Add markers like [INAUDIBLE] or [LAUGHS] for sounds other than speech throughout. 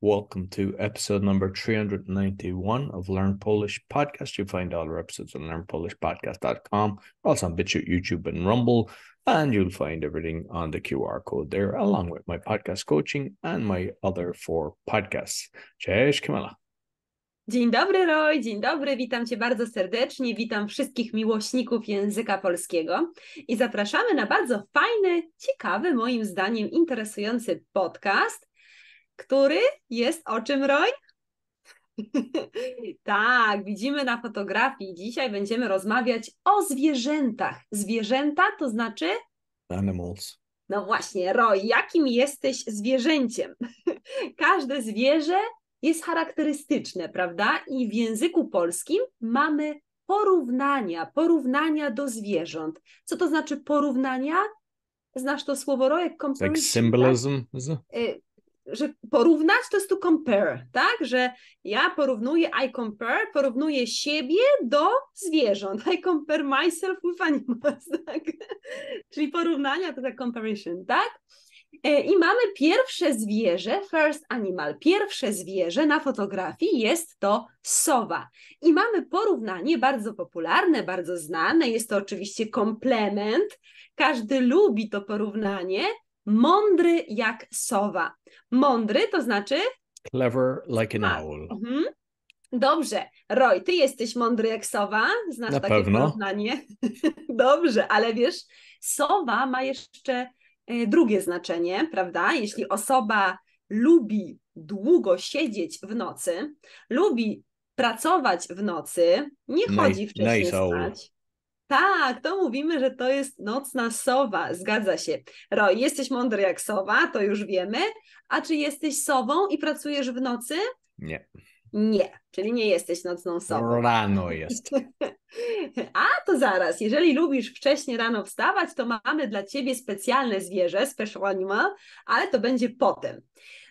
Welcome to episode number 391 of Learn Polish Podcast. You find all our episodes on learnpolishpodcast.com, also on BitChute, YouTube, and Rumble. And you'll find everything on the QR code there, along with my podcast coaching and my other four podcasts. Cześć, Kamila. Dzień dobry, Roy, dzień dobry, witam Cię bardzo serdecznie, witam wszystkich miłośników języka polskiego i zapraszamy na bardzo fajny, ciekawy, moim zdaniem interesujący podcast który jest o czym roń? [LAUGHS] tak, widzimy na fotografii. Dzisiaj będziemy rozmawiać o zwierzętach. Zwierzęta to znaczy? Animals. No właśnie, Roy, jakim jesteś zwierzęciem? [LAUGHS] Każde zwierzę jest charakterystyczne, prawda? I w języku polskim mamy porównania, porównania do zwierząt. Co to znaczy porównania? Znasz to słowo Roy? Kompromis, like symbolism? Tak? że porównać to jest to compare, tak? Że ja porównuję, I compare, porównuję siebie do zwierząt. I compare myself with animals, [LAUGHS] tak? Czyli porównania to tak comparison, tak? E, I mamy pierwsze zwierzę, first animal, pierwsze zwierzę na fotografii jest to sowa. I mamy porównanie bardzo popularne, bardzo znane, jest to oczywiście komplement, każdy lubi to porównanie, mądry jak sowa. Mądry to znaczy? Clever like an owl. Mhm. Dobrze. Roy, ty jesteś mądry jak sowa. Znasz Na takie pewno. porównanie. [LAUGHS] Dobrze, ale wiesz, sowa ma jeszcze e, drugie znaczenie, prawda? Jeśli osoba lubi długo siedzieć w nocy, lubi pracować w nocy, nie chodzi night, wcześniej night spać. Tak, to mówimy, że to jest nocna sowa, zgadza się. Roy, jesteś mądry jak sowa, to już wiemy. A czy jesteś sową i pracujesz w nocy? Nie. Nie, czyli nie jesteś nocną sobą. Rano [LAUGHS] jest. A to zaraz, jeżeli lubisz wcześniej rano wstawać, to mamy dla ciebie specjalne zwierzę, special animal, ale to będzie potem.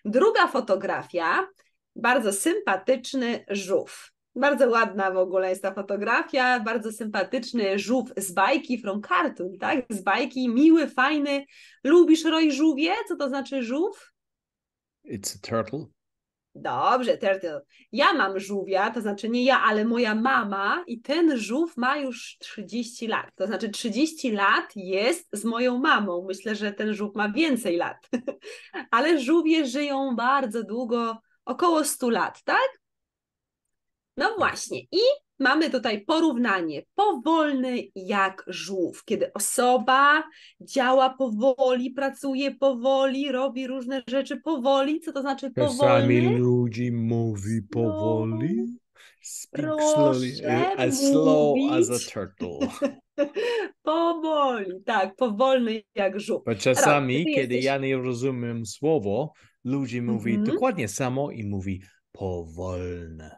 Druga fotografia, bardzo sympatyczny żółw. Bardzo ładna w ogóle jest ta fotografia, bardzo sympatyczny żółw z bajki from cartoon, tak? Z bajki, miły, fajny. Lubisz roj żółwie? Co to znaczy żółw? It's a turtle. Dobrze, turtle. Ja mam żółwia, to znaczy nie ja, ale moja mama i ten żółw ma już 30 lat. To znaczy 30 lat jest z moją mamą. Myślę, że ten żółw ma więcej lat. [LAUGHS] ale żółwie żyją bardzo długo, około 100 lat, tak? No właśnie, i mamy tutaj porównanie powolny jak żółw, kiedy osoba działa powoli, pracuje powoli, robi różne rzeczy powoli. Co to znaczy powoli? Czasami ludzi mówi no. powoli. Speak slowly, as slow as a turtle. [LAUGHS] powoli, tak, powolny jak żółw. Bo czasami, kiedy jesteś... ja nie rozumiem słowo, ludzi mówi mm -hmm. dokładnie samo i mówi powolne.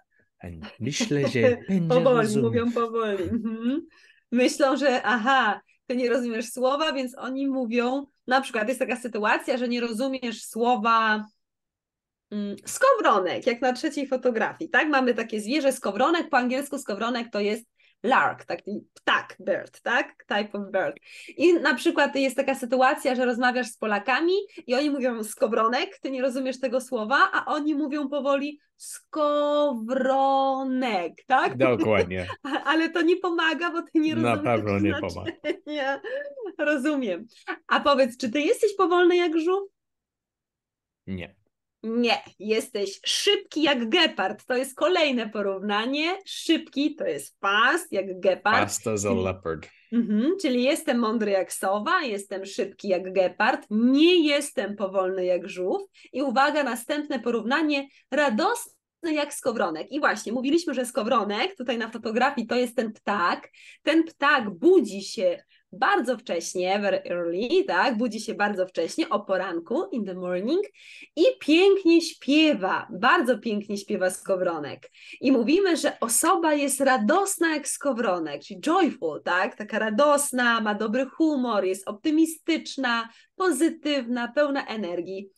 Myślę, że [LAUGHS] będzie Powoli, mówią powoli. Mhm. Myślą, że aha, ty nie rozumiesz słowa, więc oni mówią, na przykład jest taka sytuacja, że nie rozumiesz słowa mm, skowronek, jak na trzeciej fotografii, tak? Mamy takie zwierzę skowronek, po angielsku skowronek to jest lark, taki ptak, bird, tak? Type of bird. I na przykład jest taka sytuacja, że rozmawiasz z Polakami i oni mówią skowronek, ty nie rozumiesz tego słowa, a oni mówią powoli skowronek, tak? Dokładnie. [LAUGHS] Ale to nie pomaga, bo ty nie rozumiesz. Na pewno nie pomaga. [LAUGHS] Rozumiem. A powiedz, czy ty jesteś powolny jak żółw? Nie. Nie, jesteś szybki jak gepard. To jest kolejne porównanie. Szybki to jest fast jak gepard. Fast as a leopard. Mhm, czyli jestem mądry jak sowa, jestem szybki jak gepard, nie jestem powolny jak żółw. I uwaga, następne porównanie radosne jak skowronek. I właśnie mówiliśmy, że skowronek tutaj na fotografii to jest ten ptak. Ten ptak budzi się bardzo wcześnie, very early, tak, budzi się bardzo wcześnie, o poranku, in the morning i pięknie śpiewa, bardzo pięknie śpiewa skowronek. I mówimy, że osoba jest radosna jak skowronek, czyli joyful, tak, taka radosna, ma dobry humor, jest optymistyczna, pozytywna, pełna energii.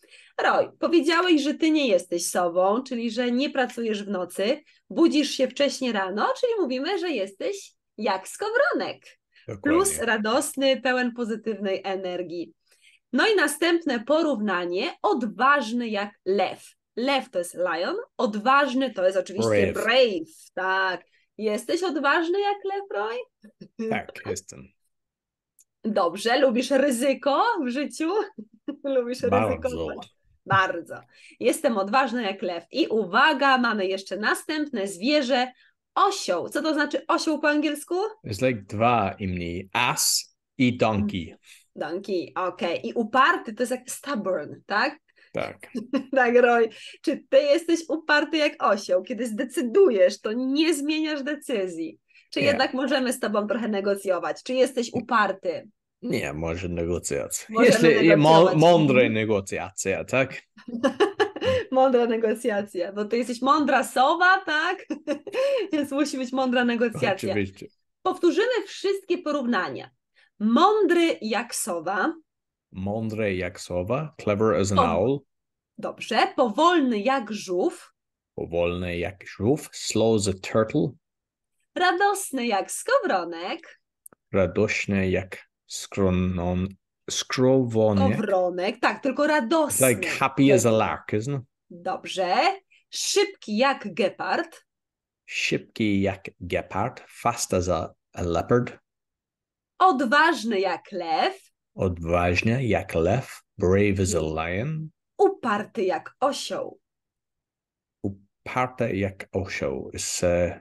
Roy, powiedziałeś, że ty nie jesteś sobą, czyli że nie pracujesz w nocy, budzisz się wcześnie rano, czyli mówimy, że jesteś jak skowronek. Dokładnie. plus radosny, pełen pozytywnej energii. No i następne porównanie, odważny jak lew. Lew to jest lion, odważny to jest oczywiście brave, brave tak. Jesteś odważny jak lew, Roy? Tak, jestem. Dobrze, lubisz ryzyko w życiu? [LAUGHS] lubisz Bardzo. Bardzo. Jestem odważny jak lew. I uwaga, mamy jeszcze następne zwierzę, osioł. Co to znaczy osioł po angielsku? Jest like dwa imni. ass i donkey. Mm, donkey, okej. Okay. I uparty to jest jak stubborn, tak? Tak. [LAUGHS] tak, Roy. Czy ty jesteś uparty jak osioł? Kiedy zdecydujesz, to nie zmieniasz decyzji. Czy nie. jednak możemy z tobą trochę negocjować? Czy jesteś uparty? Nie, może negocjacje. Jeśli negocjować. mądre negocjacje, tak? [LAUGHS] [LAUGHS] mądra negocjacja, bo ty jesteś mądra sowa, tak? [LAUGHS] Więc musi być mądra negocjacja. Oczywiście. Powtórzymy wszystkie porównania. Mądry jak sowa. Mądry jak sowa, clever as an po... owl. Dobrze, powolny jak żółw. Powolny jak żółw, slow as a turtle. Radosny jak skowronek. Radośny jak skronon, Skrowonek. Skowronek, tak, tylko radosny. Like happy as a lark, isn't it? Dobrze. Szybki jak gepard. Szybki jak gepard. Fast as a, a leopard. Odważny jak lew. Odważny jak lew. Brave as a lion. Uparty jak osioł. Uparty jak osioł. Is, uh,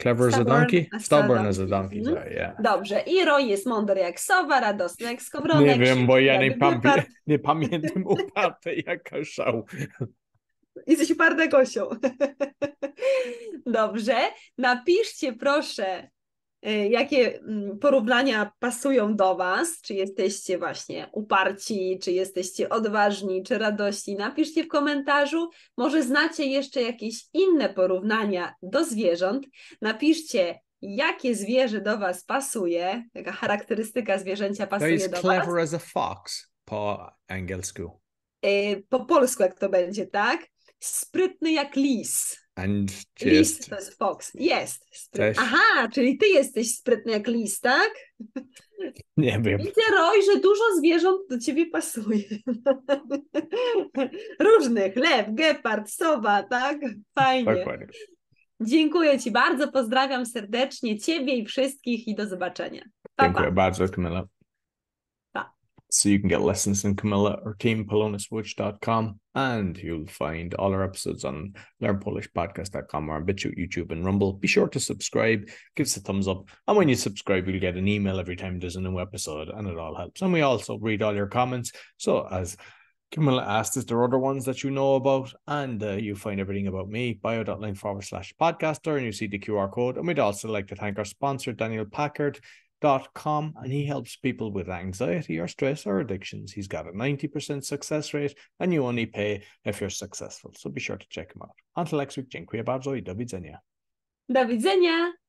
Clever as a donkey? stubborn as a donkey, mm yeah. Dobrze, i jest mądry jak sowa, radosny jak skowronek. Nie wiem, bo ja nie, pamię par... [LAUGHS] nie pamiętam [LAUGHS] uparty jak szał. Jesteś uparta Gosią. [LAUGHS] Dobrze, napiszcie proszę Y, jakie mm, porównania pasują do Was, czy jesteście właśnie uparci, czy jesteście odważni, czy radości. Napiszcie w komentarzu, może znacie jeszcze jakieś inne porównania do zwierząt. Napiszcie, jakie zwierzę do Was pasuje, jaka charakterystyka zwierzęcia pasuje do Was. To jest clever as a fox po angielsku. Y, po polsku jak to będzie, tak? Sprytny jak lis. And List to jest Fox. Jest. Też. Aha, czyli ty jesteś sprytny jak list, tak? [LAUGHS] Nie wiem. Widzę, Roy, że dużo zwierząt do ciebie pasuje. [LAUGHS] Różnych. Lew, gepard, sowa, tak? Fajnie. Dokładnie. Dziękuję ci bardzo. Pozdrawiam serdecznie ciebie i wszystkich i do zobaczenia. Pa, Dziękuję pa. bardzo, Kamila. so you can get lessons in Camilla or teampoloniswitch.com. And you'll find all our episodes on learnpolishpodcast.com or on BitChute, YouTube, and Rumble. Be sure to subscribe, give us a thumbs up. And when you subscribe, you'll get an email every time there's a new episode, and it all helps. And we also read all your comments. So, as Camilla asked, is there other ones that you know about? And uh, you find everything about me, bio.link forward slash podcaster, and you see the QR code. And we'd also like to thank our sponsor, Daniel Packard. Com, and he helps people with anxiety or stress or addictions. He's got a 90% success rate and you only pay if you're successful. So be sure to check him out. Until next week, dziękuję bardzo i do widzenia. Do widzenia.